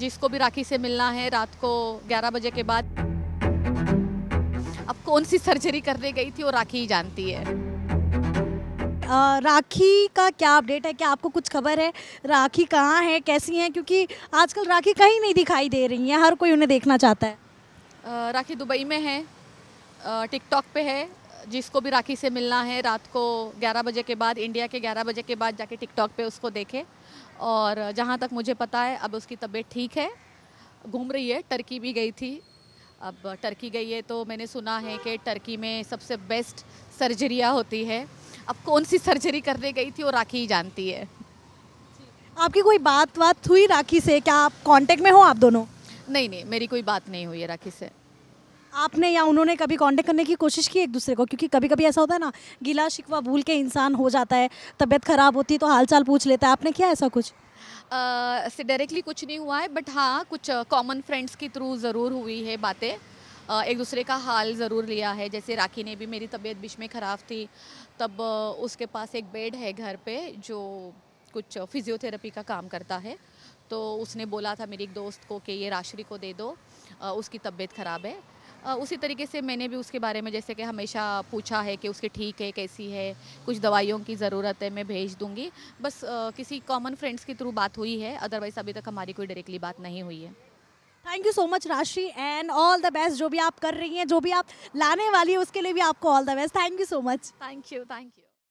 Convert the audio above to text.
जिसको भी राखी से मिलना है रात को 11 बजे के बाद अब कौन सी सर्जरी करने गई थी वो राखी ही जानती है आ, राखी का क्या अपडेट है क्या आपको कुछ खबर है राखी कहाँ है कैसी है क्योंकि आजकल राखी कहीं नहीं दिखाई दे रही है हर कोई उन्हें देखना चाहता है आ, राखी दुबई में है टिकटॉक पे है जिसको भी राखी से मिलना है रात को 11 बजे के बाद इंडिया के 11 बजे के बाद जाके टिकटॉक पे उसको देखे और जहाँ तक मुझे पता है अब उसकी तबीयत ठीक है घूम रही है टर्की भी गई थी अब टर्की गई है तो मैंने सुना है कि टर्की में सबसे बेस्ट सर्जरिया होती है अब कौन सी सर्जरी करने गई थी वो राखी ही जानती है आपकी कोई बात बात हुई राखी से क्या आप कांटेक्ट में हो आप दोनों नहीं नहीं मेरी कोई बात नहीं हुई है राखी से आपने या उन्होंने कभी कांटेक्ट करने की कोशिश की एक दूसरे को क्योंकि कभी कभी ऐसा होता है ना गिला शिकवा भूल के इंसान हो जाता है तबीयत ख़राब होती है तो हालचाल पूछ लेता है आपने किया ऐसा कुछ से डायरेक्टली कुछ नहीं हुआ है बट हाँ कुछ कॉमन फ्रेंड्स के थ्रू ज़रूर हुई है बातें एक दूसरे का हाल ज़रूर लिया है जैसे राखी ने भी मेरी तबीयत बीच में ख़राब थी तब उसके पास एक बेड है घर पे जो कुछ फिजियोथेरेपी का काम करता है तो उसने बोला था मेरी एक दोस्त को कि ये राशि को दे दो उसकी तबीयत ख़राब है उसी तरीके से मैंने भी उसके बारे में जैसे कि हमेशा पूछा है कि उसके ठीक है कैसी है कुछ दवाइयों की ज़रूरत है मैं भेज दूँगी बस किसी कॉमन फ्रेंड्स के थ्रू बात हुई है अदरवाइज़ अभी तक हमारी कोई डायरेक्टली बात नहीं हुई है thank you so much Rashi and all the best जो भी आप कर रही हैं जो भी आप लाने वाली है उसके लिए भी आपको all the best thank you so much thank you thank you